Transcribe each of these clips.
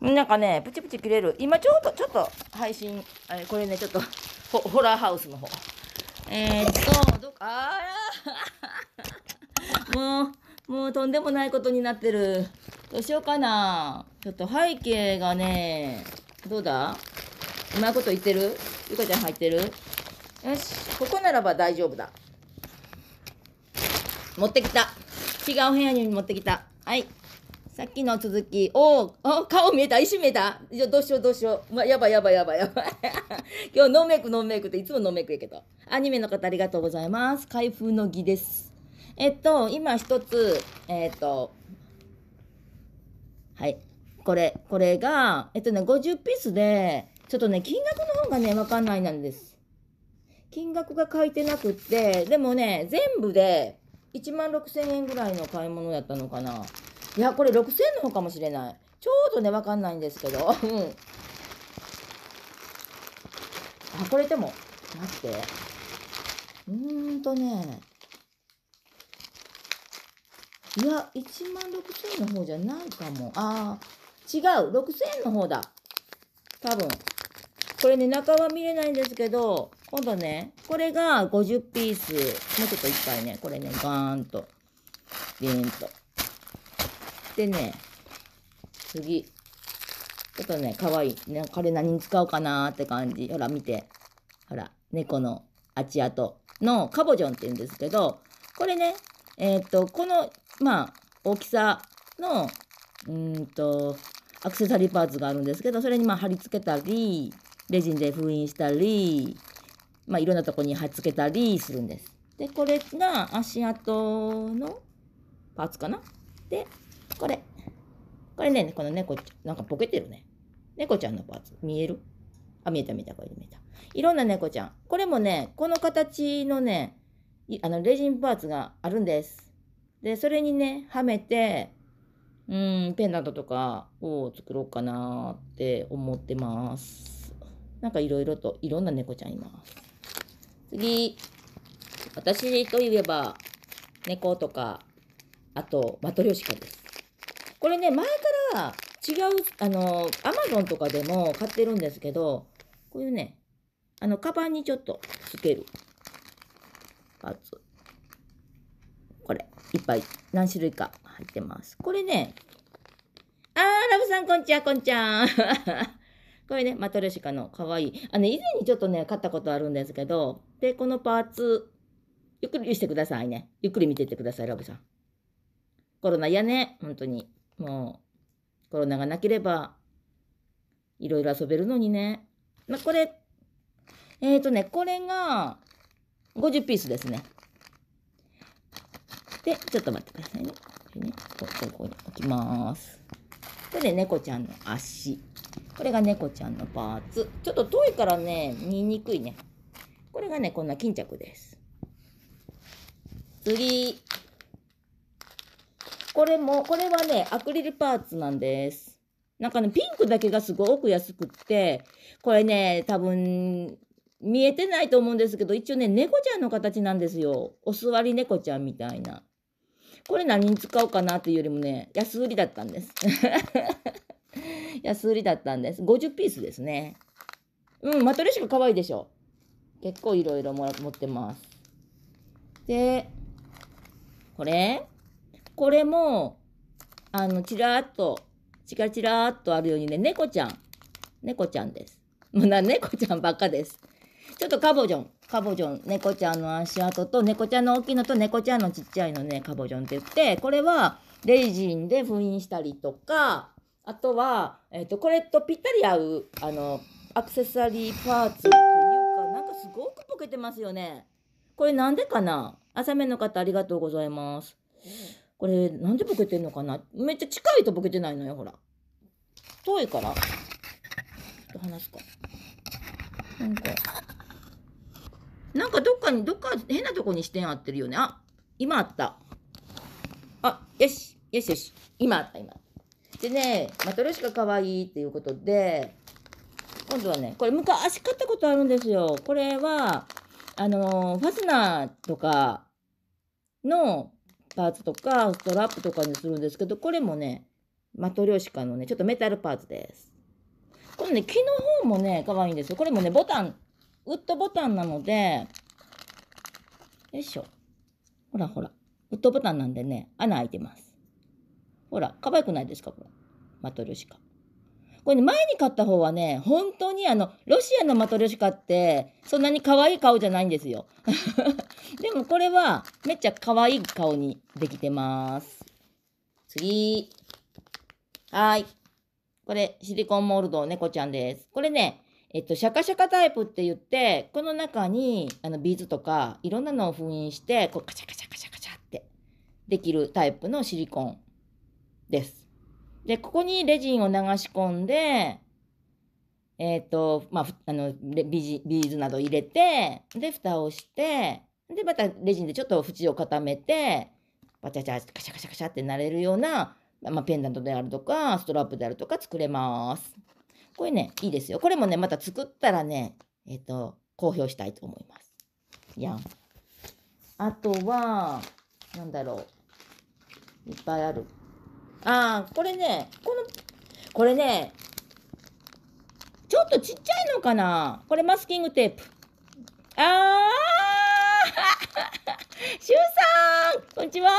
なんかね、プチプチ切れる。今ちょっと、ちょっと配信、えこれね、ちょっとホ、ホラーハウスの方。えー、っと、どっか、あら もう、もうとんでもないことになってる。どうしようかな。ちょっと背景がね、どうだうまいこと言ってるゆかちゃん入ってるよし、ここならば大丈夫だ。持ってきた。違う部屋に持ってきた。はい。さっきの続き、おお顔見えた石見えたどうしようどうしよう。まあ、やばいやばいやばいやばい。今日ノーメイクノーメイクっていつもノーメイクやけど。アニメの方ありがとうございます。開封の儀です。えっと、今一つ、えっと、はい。これ、これが、えっとね、50ピースで、ちょっとね、金額の方がね、わかんないなんです。金額が書いてなくって、でもね、全部で1万6000円ぐらいの買い物だったのかな。いや、これ6000の方かもしれない。ちょうどね、わかんないんですけど。うん。あ、これでも、待って。うーんとね。いや、1万6000の方じゃないかも。ああ、違う。6000の方だ。多分。これね、中は見れないんですけど、今度ね、これが50ピース。もうちょっといっぱいね、これね、ガーンと、ビーンと。てね、次。ちょっとね、かわいい。ね、これ何に使おうかなって感じ。ほら、見て。ほら、猫の足跡のカボジョンって言うんですけど、これね、えっ、と、この、まあ、大きさの、うんと、アクセサリーパーツがあるんですけど、それにまあ貼り付けたり、レジンで封印したり、まあいろんなとこに貼っ付けたりするんです。で、これが足跡のパーツかなで、これ。これね、この猫、なんかボケてるね。猫ちゃんのパーツ。見えるあ、見えた見えた、これ見えた。いろんな猫ちゃん。これもね、この形のね、あの、レジンパーツがあるんです。で、それにね、はめて、うん、ペンダントとかを作ろうかなって思ってます。なんかいろいろと、いろんな猫ちゃんいます。次、私といえば、猫とか、あと、マトリョシカです。これね、前から違う、あの、アマゾンとかでも買ってるんですけど、こういうね、あの、カバンにちょっとつける。パーツ。これ、いっぱい、何種類か入ってます。これね、あー、ラブさん、こんちゃ、こんちゃん。これね、マトレシカの可愛い。あの、以前にちょっとね、買ったことあるんですけど、で、このパーツ、ゆっくりしてくださいね。ゆっくり見てってください、ラブさん。コロナやね、本当に。もう、コロナがなければ、いろいろ遊べるのにね。まあ、これ、えっ、ー、とね、これが、50ピースですね。で、ちょっと待ってくださいね。こね、ここに置きます。これ、ね、猫ちゃんの足。これが猫ちゃんのパーツ。ちょっと遠いからね、見にくいね。これがね、こんな巾着です。次。これも、これはね、アクリルパーツなんです。なんかね、ピンクだけがすごく安くって、これね、多分、見えてないと思うんですけど、一応ね、猫ちゃんの形なんですよ。お座り猫ちゃんみたいな。これ何に使おうかなっていうよりもね、安売りだったんです。安売りだったんです。50ピースですね。うん、マトレシカ可愛いでしょ。結構いろいろ持ってます。で、これこれも、あの、ちらーっと、チらチラーっとあるようにね、猫ちゃん。猫ちゃんです。もうな、猫ちゃんばっかです。ちょっとカボジョン。カボジョン。猫ちゃんの足跡と、猫ちゃんの大きいのと、猫ちゃんのちっちゃいのね、カボジョンって言って、これは、レイジンで封印したりとか、あとは、えっ、ー、と、これとぴったり合う、あの、アクセサリーパーツというか、なんかすごくボケてますよね。これなんでかな朝目の方ありがとうございます。これ、なんでボケてんのかなめっちゃ近いとボケてないのよ、ほら。遠いから。ちょっと話すか。なんか、なんかどっかに、どっか変なとこに視点合ってるよね。あ、今あった。あ、よし、よしよし。今あった、今。でね、マトロシカ可愛いっていうことで、今度はね、これ昔買ったことあるんですよ。これは、あのー、ファスナーとかのパーツとか、ストラップとかにするんですけど、これもね、マトリョーシカのね、ちょっとメタルパーツです。このね、木の方もね、可愛いんですよ。これもね、ボタン、ウッドボタンなので、よいしょ。ほらほら。ウッドボタンなんでね、穴開いてます。ほら、可愛くないですかこれ。マトリョーシカ。これね、前に買った方はね、本当にあの、ロシアのマトリョシカって、そんなに可愛い顔じゃないんですよ。でもこれは、めっちゃ可愛い顔にできてます。次。はい。これ、シリコンモールド猫ちゃんです。これね、えっと、シャカシャカタイプって言って、この中に、あの、ビーズとか、いろんなのを封印して、こう、カチャカチャカチャカチャって、できるタイプのシリコンです。で、ここにレジンを流し込んで、えっ、ー、と、まあ、あのビ、ビーズなど入れて、で、蓋をして、で、またレジンでちょっと縁を固めて、バチャチャ、カシャカシャカシャってなれるような、まあ、ペンダントであるとか、ストラップであるとか作れます。これね、いいですよ。これもね、また作ったらね、えっ、ー、と、公表したいと思います。やん。あとは、なんだろう。いっぱいある。ああ、これね、この、これね、ちょっとちっちゃいのかなこれマスキングテープ。ああ シュウさんこんにちは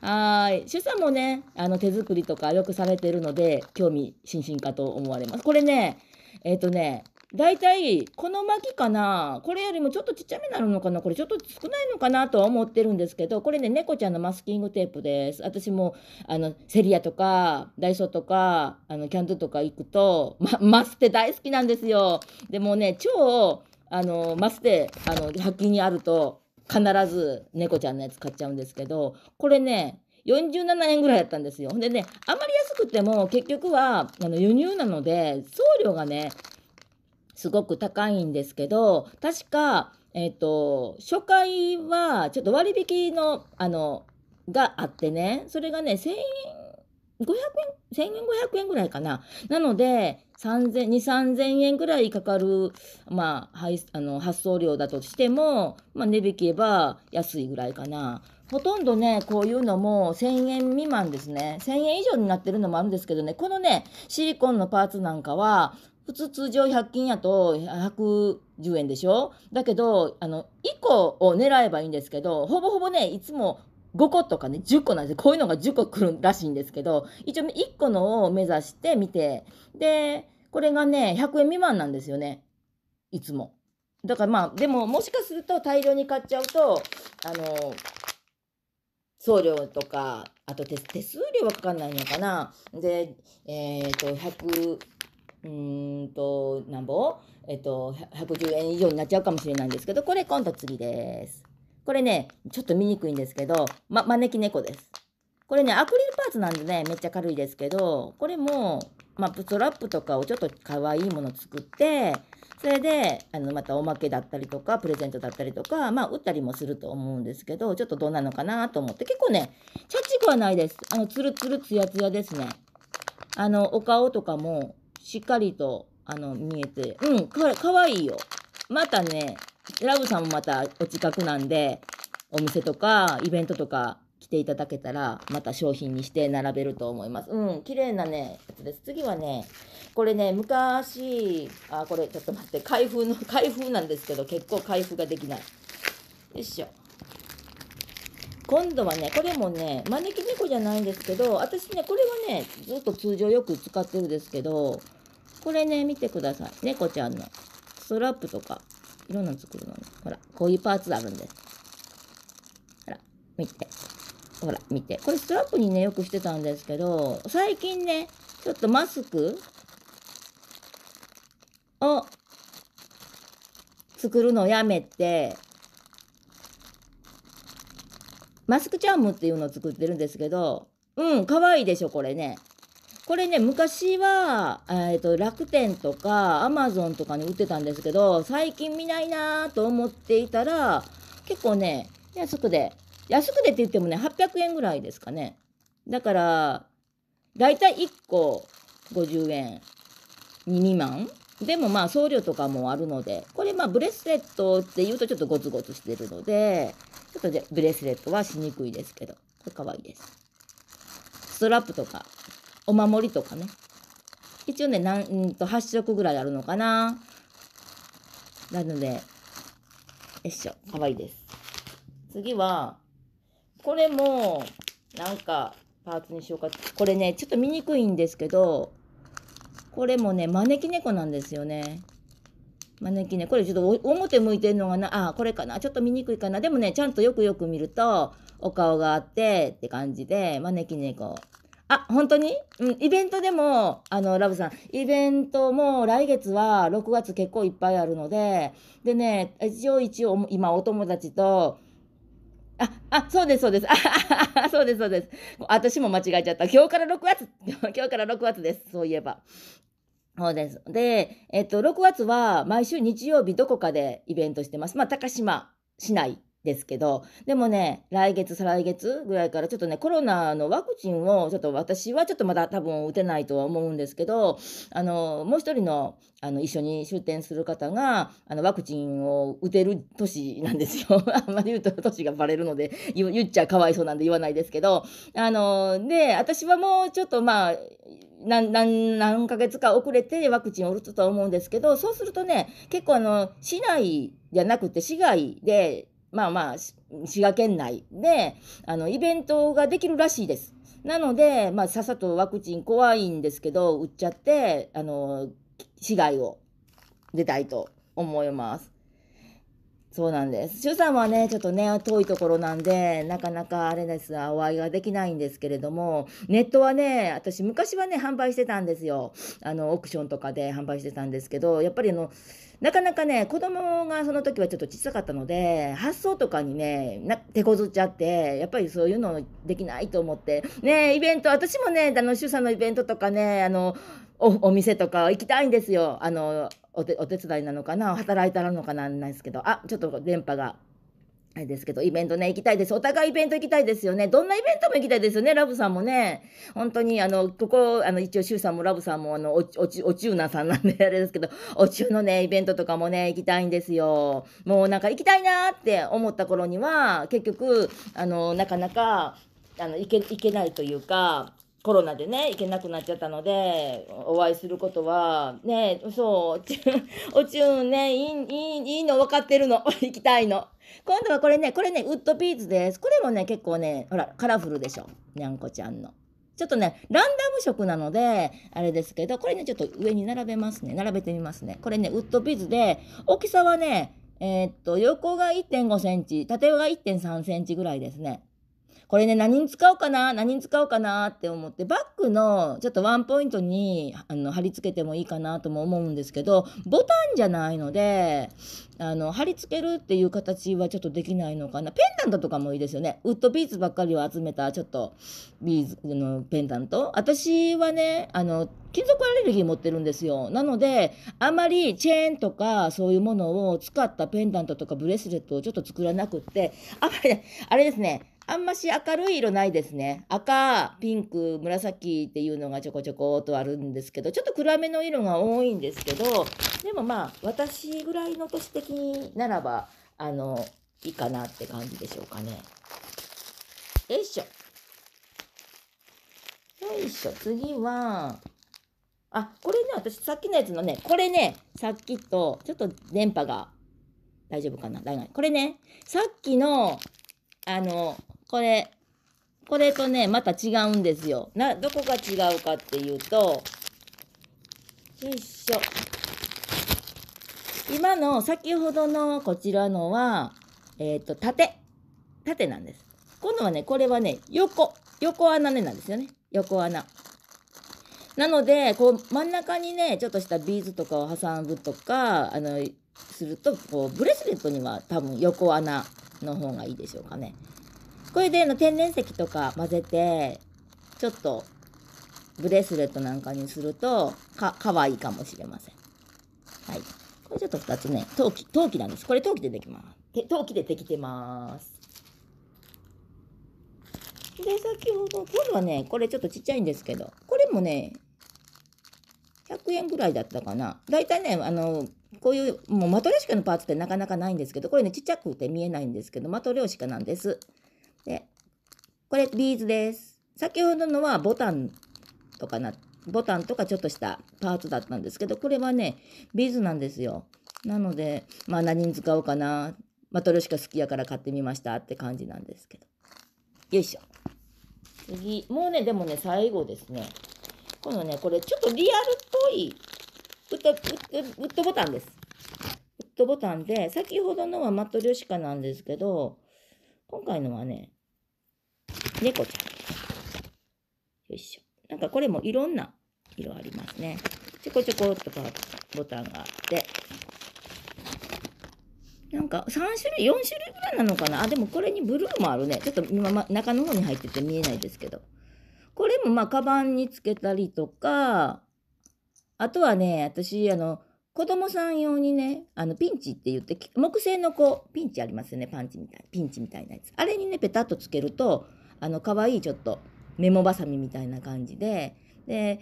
はい。シュウさんもね、あの、手作りとかよくされてるので、興味津々かと思われます。これね、えっ、ー、とね、大体この巻きかなこれよりもちょっとちっちゃめなるのかなこれちょっと少ないのかなとは思ってるんですけどこれね猫ちゃんのマスキングテープです私もあのセリアとかダイソーとかあのキャンドゥとか行くと、ま、マスって大好きなんですよでもね超あのマスってあの100均にあると必ず猫ちゃんのやつ買っちゃうんですけどこれね47円ぐらいだったんですよ。でね、あまり安くても結局はあの輸入なので送料がね、すごく高いんですけど、確か、えっ、ー、と、初回はちょっと割引の、あの、があってね、それがね、1 500円、1500円ぐらいかな。なので、3000、2、3000円ぐらいかかる、まあ、配、あの、発送料だとしても、まあ、値引けば安いぐらいかな。ほとんどね、こういうのも1000円未満ですね。1000円以上になってるのもあるんですけどね、このね、シリコンのパーツなんかは、普通通常100均やと110円でしょだけど、あの、1個を狙えばいいんですけど、ほぼほぼね、いつも5個とかね、10個なんですこういうのが10個来るらしいんですけど、一応1個のを目指してみて、で、これがね、100円未満なんですよね。いつも。だからまあ、でももしかすると大量に買っちゃうと、あの、送料とか、あと手数料はかかんないのかな。で、えっ、ー、と、100、うんと、なんぼえっと、110円以上になっちゃうかもしれないんですけど、これ今度次です。これね、ちょっと見にくいんですけど、ま、招き猫です。これね、アクリルパーツなんでね、めっちゃ軽いですけど、これも、まプストラップとかをちょっと可愛いもの作って、それで、あの、またおまけだったりとか、プレゼントだったりとか、まあ、売ったりもすると思うんですけど、ちょっとどうなのかなと思って、結構ね、チャッチくはないです。あの、ツルツルツヤツヤですね。あの、お顔とかも、しっかりと、あの、見えて。うん、かかわいいよ。またね、ラブさんもまたお近くなんで、お店とか、イベントとか来ていただけたら、また商品にして並べると思います。うん、綺麗なね、やつです。次はね、これね、昔、あ、これちょっと待って、開封の、開封なんですけど、結構開封ができない。よいしょ。今度はね、これもね、招き猫じゃないんですけど、私ね、これはね、ずっと通常よく使ってるんですけど、これね、見てください。猫ちゃんのストラップとか、いろんなの作るのね。ほら、こういうパーツあるんです。ほら、見て。ほら、見て。これストラップにね、よくしてたんですけど、最近ね、ちょっとマスクを作るのをやめて、マスクチャームっていうのを作ってるんですけど、うん、可愛いでしょ、これね。これね、昔は、えっ、ー、と、楽天とか、アマゾンとかに売ってたんですけど、最近見ないなと思っていたら、結構ね、安くで、安くでって言ってもね、800円ぐらいですかね。だから、だいたい1個50円2万でもまあ送料とかもあるので、これまあブレスレットっていうとちょっとゴツゴツしてるので、ちょっとでブレスレットはしにくいですけど、これ可愛いです。ストラップとか、お守りとかね。一応ね、なんんと8色ぐらいあるのかな。なので、よいしょ、可愛いです。次は、これも、なんか、パーツにしようか。これね、ちょっと見にくいんですけど、これもね、招き猫なんですよね。招き猫これちょっと表向いてんのがなあこれかなちょっと見にくいかなでもねちゃんとよくよく見るとお顔があってって感じで招き猫あ本当に、うん、イベントでもあのラブさんイベントも来月は6月結構いっぱいあるのででね一応一応今お友達とあ、あ、そうです、そうです。そうです、そうです。私も間違えちゃった。今日から6月。今日から6月です。そういえば。そうです。で、えっと、6月は毎週日曜日どこかでイベントしてます。まあ、高島市内ですけど、でもね、来月、再来月ぐらいからちょっとね、コロナのワクチンを、ちょっと私はちょっとまだ多分打てないとは思うんですけど、あの、もう一人の、あの、一緒に出店する方が、あの、ワクチンを打てる年なんですよ。あんまり言うと年がバレるので言、言っちゃかわいそうなんで言わないですけど、あの、で、私はもうちょっとまあ、何、何、何ヶ月か遅れてワクチンを打つと思うんですけど、そうするとね、結構あの、市内じゃなくて市外で、まあまあ、滋賀県内で、あの、イベントができるらしいです。なので、まあ、さっさとワクチン怖いんですけど、打っちゃって、あの、市外を出たいと思います。そうなんです。主さんはね、ちょっとね、遠いところなんで、なかなかあれですが、お会いができないんですけれども、ネットはね、私昔はね、販売してたんですよ。あの、オークションとかで販売してたんですけど、やっぱりあの、なかなかね、子供がその時はちょっと小さかったので、発想とかにね、な手こずっちゃって、やっぱりそういうのできないと思って、ね、イベント、私もね、あの、主さんのイベントとかね、あの、おお店とか行きたいんですよ。あの、お手お手伝いなのかな働いたらのかなんないですけどあちょっと電波があれですけど、イベントね、行きたいです。お互いイベント行きたいですよね。どんなイベントも行きたいですよね、ラブさんもね。本当に、あの、ここ、あの、一応、シューさんもラブさんも、あの、おち、おち、おちゅうなさんなんで、あれですけど、おちゅうのね、イベントとかもね、行きたいんですよ。もうなんか行きたいなって思った頃には、結局、あの、なかなか、あの、行け、行けないというか、コロナでね、行けなくなっちゃったので、お会いすることは、ね、そう、おちゅんね、いい、いい、いいの分かってるの。行きたいの。今度はこれね、これね、ウッドピーズです。これもね、結構ね、ほら、カラフルでしょ。にゃんこちゃんの。ちょっとね、ランダム色なので、あれですけど、これね、ちょっと上に並べますね。並べてみますね。これね、ウッドピーズで、大きさはね、えー、っと、横が1.5センチ、縦が1.3センチぐらいですね。これね、何に使おうかな、何に使おうかなって思って、バッグのちょっとワンポイントにあの貼り付けてもいいかなとも思うんですけど、ボタンじゃないので、あの、貼り付けるっていう形はちょっとできないのかな。ペンダントとかもいいですよね。ウッドビーズばっかりを集めた、ちょっと、ビーズ、の、ペンダント。私はね、あの、金属アレルギー持ってるんですよ。なので、あまりチェーンとかそういうものを使ったペンダントとかブレスレットをちょっと作らなくって、あ、あれですね、あんまし明るい色ないですね。赤、ピンク、紫っていうのがちょこちょこっとあるんですけど、ちょっと暗めの色が多いんですけど、でもまあ、私ぐらいの年的ならば、あの、いいかなって感じでしょうかね。よいしょ。よいしょ。次は、あ、これね、私さっきのやつのね、これね、さっきと、ちょっと電波が大丈夫かなこれね、さっきの、あの、これ、これとね、また違うんですよ。な、どこが違うかっていうと、よいしょ。今の先ほどのこちらのは、えっ、ー、と、縦。縦なんです。今度はね、これはね、横。横穴ねなんですよね。横穴。なので、こう、真ん中にね、ちょっとしたビーズとかを挟むとか、あの、すると、こう、ブレスレットには多分横穴の方がいいでしょうかね。これでの天然石とか混ぜて、ちょっとブレスレットなんかにすると、か、かわいいかもしれません。はい。これちょっと2つね、陶器、陶器なんです。これ陶器でできます。陶器でできてます。で、先ほど、今度はね、これちょっとちっちゃいんですけど、これもね、100円ぐらいだったかな。大体ね、あの、こういう、もうマトリョシカのパーツってなかなかないんですけど、これね、ちっちゃくて見えないんですけど、マトリョシカなんです。で、これビーズです。先ほどのはボタンとかな、ボタンとかちょっとしたパーツだったんですけど、これはね、ビーズなんですよ。なので、まあ何に使おうかな。マトトルシカ好きやから買ってみましたって感じなんですけど。よいしょ。次、もうね、でもね、最後ですね。このね、これちょっとリアルっぽいウッド、ウッド、ウッドボタンです。ウッドボタンで、先ほどのはマトリョシカなんですけど、今回のはね、猫ちゃん。よいしょ。なんかこれもいろんな色ありますね。ちょこちょこっとかボタンがあって。なんか3種類、4種類ぐらいなのかなあ、でもこれにブルーもあるね。ちょっと今、ま、中の方に入ってて見えないですけど。これもまあ、カバンにつけたりとか、あとはね、私、あの、子供さん用にね、あの、ピンチって言って、木製のこう、ピンチありますよね、パンチみたい。ピンチみたいなやつ。あれにね、ペタッとつけると、あの、可愛いちょっと、メモバサミみたいな感じで、で、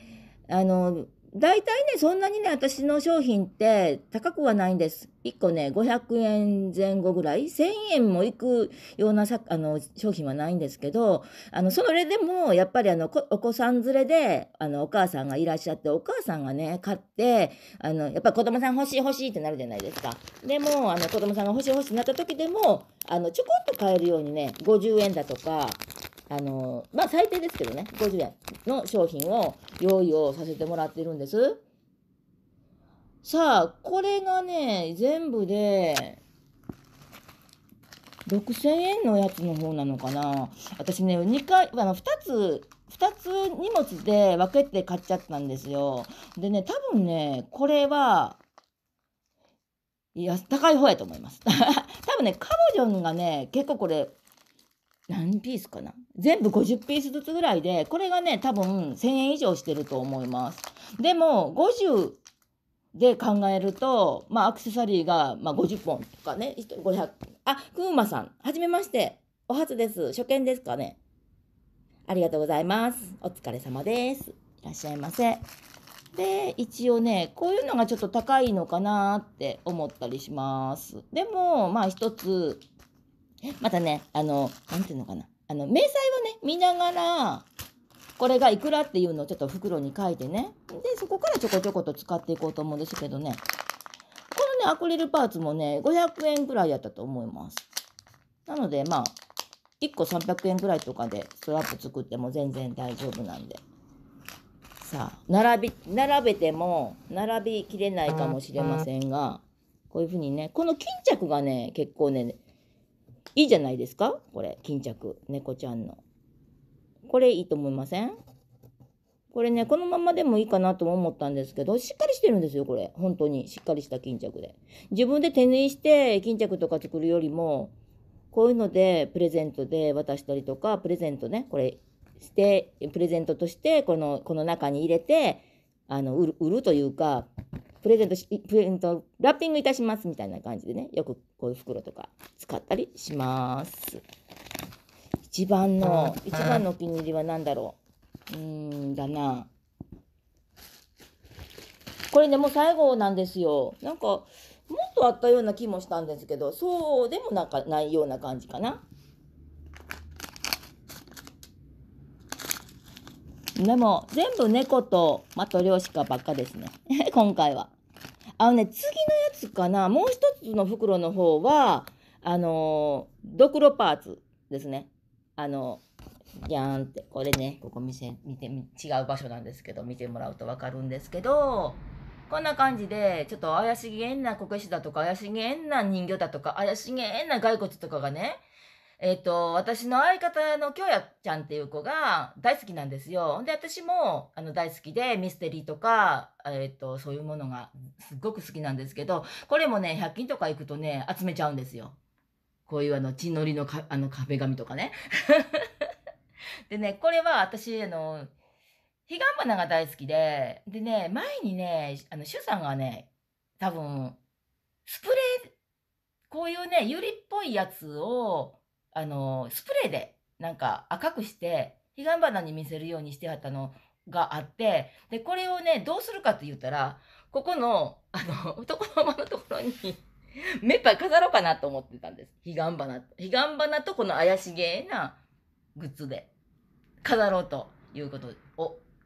あの、大体ね、そんなにね、私の商品って高くはないんです。1個ね、500円前後ぐらい、1000円もいくようなさあの商品はないんですけど、あの、それでも、やっぱりあの、お子さん連れで、あの、お母さんがいらっしゃって、お母さんがね、買って、あの、やっぱ子供さん欲しい欲しいってなるじゃないですか。でも、あの、子供さんが欲しい欲しいになった時でも、あの、ちょこっと買えるようにね、50円だとか、あの、まあ、最低ですけどね、50円の商品を用意をさせてもらってるんです。さあ、これがね、全部で、6000円のやつの方なのかな。私ね、2回、あの、2つ、2つ荷物で分けて買っちゃったんですよ。でね、多分ね、これは、いや、高い方やと思います。多分ね、カボジョンがね、結構これ、何ピースかな全部50ピースずつぐらいで、これがね、多分1000円以上してると思います。でも、50で考えると、まあ、アクセサリーが、まあ、50本とかね、1 500。あ、くうまさん、はじめまして。お初です。初見ですかね。ありがとうございます。お疲れ様です。いらっしゃいませ。で、一応ね、こういうのがちょっと高いのかなって思ったりします。でも、まあ一つまたね、あの、なんていうのかな。あの、明細をね、見ながら、これがいくらっていうのをちょっと袋に書いてね。で、そこからちょこちょこと使っていこうと思うんですけどね。このね、アクリルパーツもね、500円ぐらいやったと思います。なので、まあ、1個300円ぐらいとかでストラップ作っても全然大丈夫なんで。さあ、並び、並べても、並びきれないかもしれませんが、こういうふうにね、この巾着がね、結構ね、いいじゃないですかこれ、巾着。猫ちゃんの。これいいと思いませんこれね、このままでもいいかなとも思ったんですけど、しっかりしてるんですよ、これ。本当に。しっかりした巾着で。自分で手縫いして、巾着とか作るよりも、こういうので、プレゼントで渡したりとか、プレゼントね、これ、して、プレゼントとして、この、この中に入れて、あの、売る、売るというか、プレゼントし、プレゼント、ラッピングいたしますみたいな感じでね、よくこういう袋とか使ったりします。一番の、一番のお気に入りは何だろう。うーん、だな。これね、もう最後なんですよ。なんか、もっとあったような気もしたんですけど、そうでもなんかないような感じかな。でも、全部猫と、まあ、と漁師かばっかですね。今回は。あのね、次のやつかな。もう一つの袋の方は、あのー、ドクロパーツですね。あのー、じゃーんって、これね、ここ見せ、見て、違う場所なんですけど、見てもらうと分かるんですけど、こんな感じで、ちょっと怪しげなこけしだとか、怪しげな人形だとか、怪しげな骸骨とかがね、えっ、と、私の相方の京也ちゃんっていう子が大好きなんですよ。で、私もあの大好きでミステリーとか、えっ、と、そういうものがすっごく好きなんですけど、これもね、100均とか行くとね、集めちゃうんですよ。こういうあの、血のりのかあの壁紙とかね。でね、これは私、あの、彼岸花が大好きで、でね、前にね、あの、主さんがね、多分、スプレー、こういうね、ユリっぽいやつを、あのスプレーでなんか赤くして彼岸花に見せるようにしてはったのがあってでこれをねどうするかって言ったらここのあの男の間のところに目っぱい飾ろうかなと思ってたんです彼岸花彼岸花とこの怪しげなグッズで飾ろうということ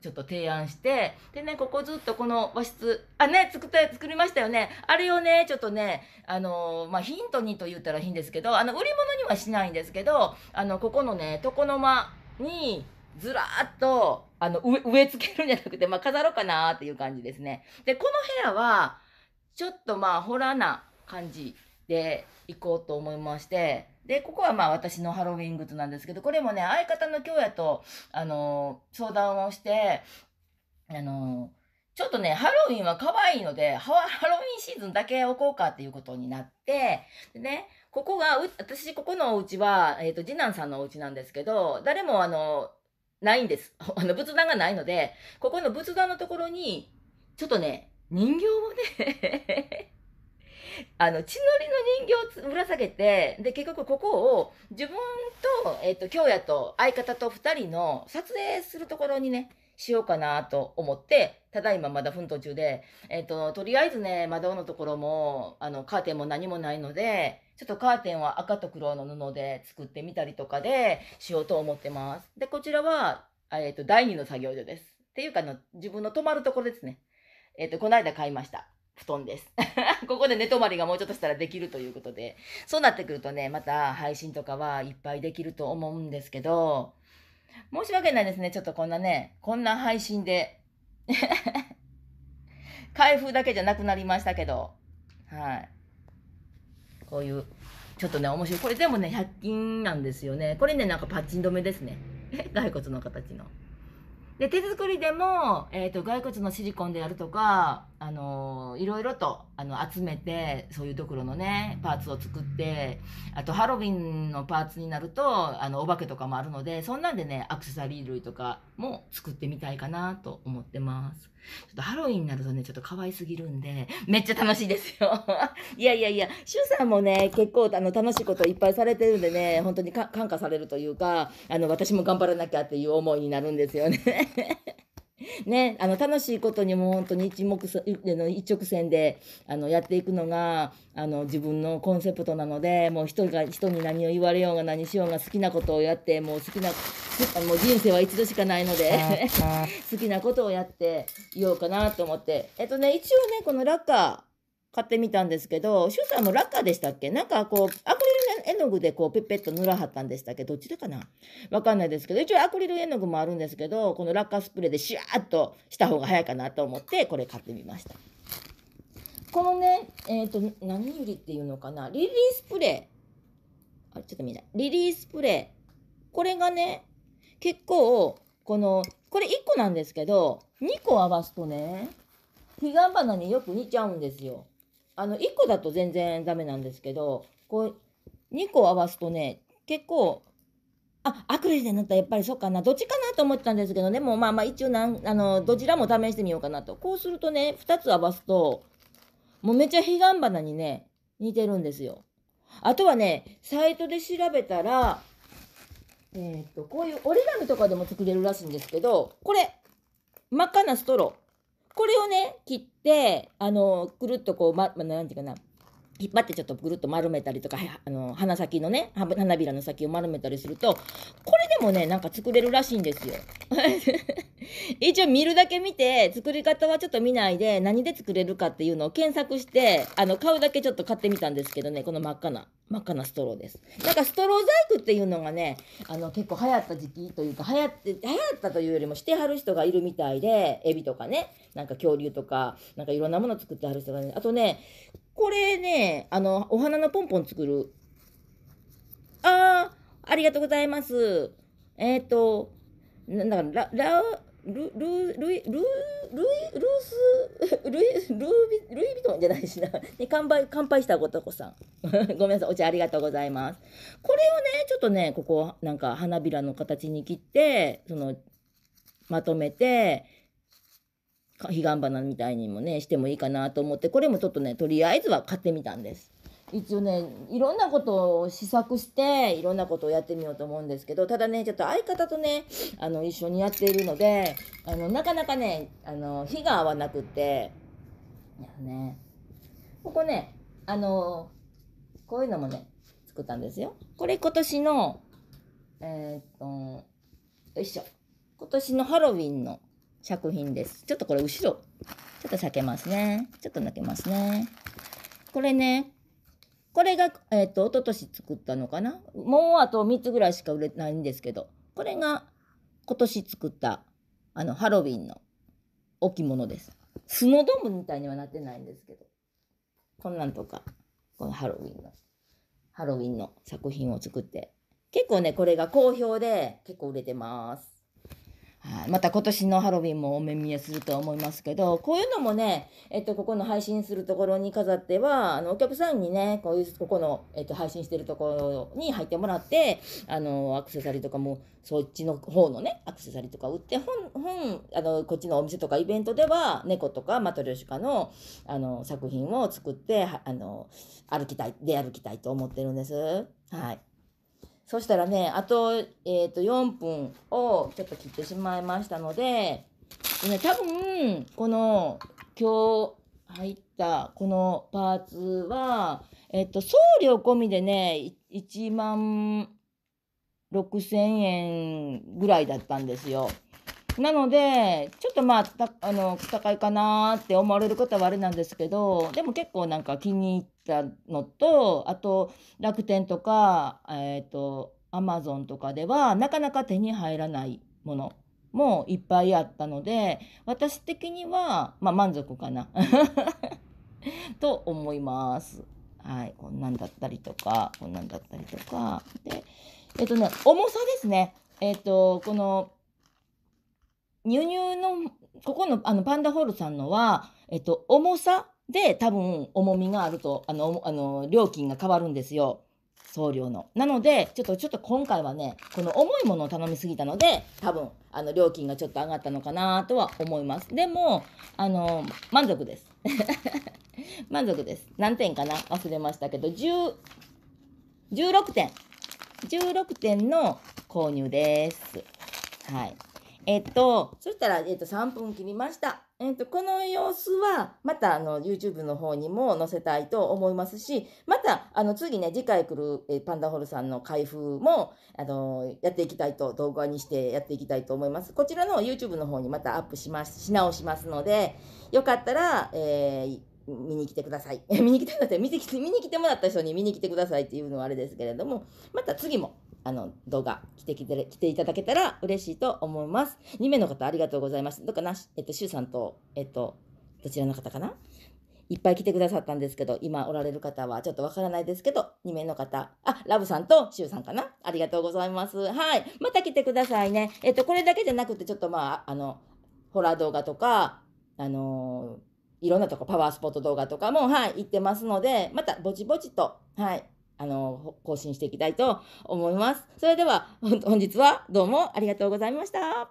ちょっと提案して、でね、ここずっとこの和室、あ、ね、作った作りましたよね。あれをね、ちょっとね、あの、まあ、ヒントにと言ったらいいんですけど、あの、売り物にはしないんですけど、あの、ここのね、床の間に、ずらーっと、あの、植え付けるんじゃなくて、まあ、飾ろうかなーっていう感じですね。で、この部屋は、ちょっとまあ、ホラーな感じで行こうと思いまして、で、ここはまあ私のハロウィングッズなんですけど、これもね、相方の京也と、あのー、相談をして、あのー、ちょっとね、ハロウィンは可愛いのでハ、ハロウィンシーズンだけ置こうかっていうことになって、でね、ここが、私、ここのお家は、えっ、ー、と、次男さんのお家なんですけど、誰もあの、ないんです。あの、仏壇がないので、ここの仏壇のところに、ちょっとね、人形をねあの、血のりの人形をぶら下げて、で、結局ここを自分と、えっ、ー、と、京也と相方と2人の撮影するところにね、しようかなと思って、ただいままだ奮闘中で、えっ、ー、と、とりあえずね、窓のところも、あの、カーテンも何もないので、ちょっとカーテンは赤と黒の布で作ってみたりとかでしようと思ってます。で、こちらは、えっ、ー、と、第2の作業所です。っていうかの、自分の泊まるところですね。えっ、ー、と、この間買いました。布団です。ここで寝泊まりがもうちょっとしたらできるということで、そうなってくるとね、また配信とかはいっぱいできると思うんですけど、申し訳ないですね。ちょっとこんなね、こんな配信で 開封だけじゃなくなりましたけど、はい。こういう、ちょっとね、面白い。これ全部ね、100均なんですよね。これね、なんかパッチン止めですね。骸骨の形の。で、手作りでも、えっ、ー、と、骸骨のシリコンであるとか、あのいろいろとあの集めてそういうところのねパーツを作ってあとハロウィンのパーツになるとあのお化けとかもあるのでそんなんでねアクセサリー類とかも作ってみたいかなと思ってますちょっとハロウィンになるとねちょっと可愛すぎるんでめっちゃ楽しいですよ いやいやいやシュウさんもね結構あの楽しいこといっぱいされてるんでね本当に感化されるというかあの私も頑張らなきゃっていう思いになるんですよね ね、あの楽しいことにも本当に一目の一直線であのやっていくのがあの自分のコンセプトなのでもう人が人に何を言われようが何しようが好きなことをやってもう好きなもう人生は一度しかないので 好きなことをやっていようかなと思ってえっとね一応ねこのラッカー買ってみたんですけどシュウさんもラッカーでしたっけなんかこうアクリ絵の具でこうペッペッと塗らはったんでしたっけどっちでかなわかんないですけど、一応アクリル絵の具もあるんですけど、この落ースプレーでシャーっとした方が早いかなと思って、これ買ってみました。このね、えっ、ー、と、何よりっていうのかな、リリースプレー。あれ、ちょっと見ない。リリースプレー。これがね、結構、この、これ1個なんですけど、2個合わすとね、彼岸花によく似ちゃうんですよ。あの、1個だと全然ダメなんですけど、こう、2個合わすとね、結構、あ、アクレルになったらやっぱりそうかな。どっちかなと思ってたんですけど、ね、でもまあまあ一応なん、あの、どちらも試してみようかなと。こうするとね、2つ合わすと、もうめちゃ彼岸花にね、似てるんですよ。あとはね、サイトで調べたら、えー、っと、こういう折り紙とかでも作れるらしいんですけど、これ、真っ赤なストロー。これをね、切って、あの、くるっとこう、ま、ま、なんていうかな、引っ張ってちょっとぐるっと丸めたりとか、あの、鼻先のね、花びらの先を丸めたりすると、これでもね、なんか作れるらしいんですよ。一応見るだけ見て、作り方はちょっと見ないで、何で作れるかっていうのを検索して、あの、買うだけちょっと買ってみたんですけどね、この真っ赤な、真っ赤なストローです。なんかストロー細工っていうのがね、あの、結構流行った時期というか、流行って、流行ったというよりもしてはる人がいるみたいで、エビとかね、なんか恐竜とか、なんかいろんなもの作ってはる人がね、あとね、これね、あの、お花のポンポン作る。ああ、ありがとうございます。えっ、ー、と、なんだか、ラ、ラ、ル、ル、ル、ル、ルイ、ルース、ルイ、ルービ、ルイビィトンじゃないしな。ね、乾杯、乾杯したごとこさん。ごめんなさい、お茶ありがとうございます。これをね、ちょっとね、ここ、なんか花びらの形に切って、その、まとめて、彼岸花みたいにもねしてもいいかなと思ってこれもちょっとねとりあえずは買ってみたんです。一応ねいろんなことを試作していろんなことをやってみようと思うんですけどただねちょっと相方とねあの一緒にやっているのであのなかなかねあの火が合わなくってねここねあのこういうのもね作ったんですよ。これ今年のえー、っとよいしょ今年のハロウィンの作品です。ちょっとこれ後ろ、ちょっと避けますね。ちょっと抜けますね。これね、これが、えっ、ー、と、一昨年作ったのかな。もうあと3つぐらいしか売れないんですけど、これが今年作った、あの、ハロウィンの置物です。スノドームみたいにはなってないんですけど、こんなんとか、このハロウィンの、ハロウィンの作品を作って、結構ね、これが好評で、結構売れてます。また今年のハロウィンもお目見えすると思いますけど、こういうのもね、えっと、ここの配信するところに飾っては、あの、お客さんにね、こういう、ここの、えっと、配信してるところに入ってもらって、あの、アクセサリーとかも、そっちの方のね、アクセサリーとか売って、本、本、あの、こっちのお店とかイベントでは、猫とかマトリョシカの、あの、作品を作って、あの、歩きたい、出歩きたいと思ってるんです。はい。そしたらね、あと、えっ、ー、と、4分をちょっと切ってしまいましたので、でね、多分、この、今日入ったこのパーツは、えっ、ー、と、送料込みでね、1万6000円ぐらいだったんですよ。なので、ちょっとまあ、あの、高いかなって思われる方はあれなんですけど、でも結構なんか気に入ったのとあと楽天とかえっ、ー、とアマゾンとかではなかなか手に入らないものもいっぱいあったので私的には、まあ、満足かな と思います。はい、こんなんだったりとかこんなんだったりとかでえっ、ー、とね重さですね。えっ、ー、とこの輸入のここのあのパンダホールさんのは、えっと、重さで、多分、重みがあると、あの、あの、料金が変わるんですよ。送料の。なので、ちょっと、ちょっと今回はね、この重いものを頼みすぎたので、多分、あの、料金がちょっと上がったのかなとは思います。でも、あの、満足です。満足です。何点かな忘れましたけど、10、16点。16点の購入です。はい。えっと、そしたら、えっと、3分切りました。えーと、この様子はまたあの YouTube の方にも載せたいと思いますしまたあの次ね次回来る、えパンダホルさんの開封もあのやっていきたいと動画にしてやっていきたいと思いますこちらの YouTube の方にまたアップしますし直しますのでよかったら、えー 見に来てください。見に来てください。見に来てもらった人に見に来てくださいっていうのはあれですけれども、また次もあの、動画来てきて、来ていただけたら嬉しいと思います。2名の方ありがとうございました。どかな、えっと、シュウさんと、えっと、どちらの方かないっぱい来てくださったんですけど、今おられる方はちょっとわからないですけど、2名の方、あ、ラブさんとシュウさんかなありがとうございます。はい。また来てくださいね。えっと、これだけじゃなくて、ちょっとまあ、あの、ホラー動画とか、あのー、いろんなとこ、パワースポット動画とかも、はい、行ってますので、またぼちぼちと、はい、あの、更新していきたいと思います。それでは、本日はどうもありがとうございました。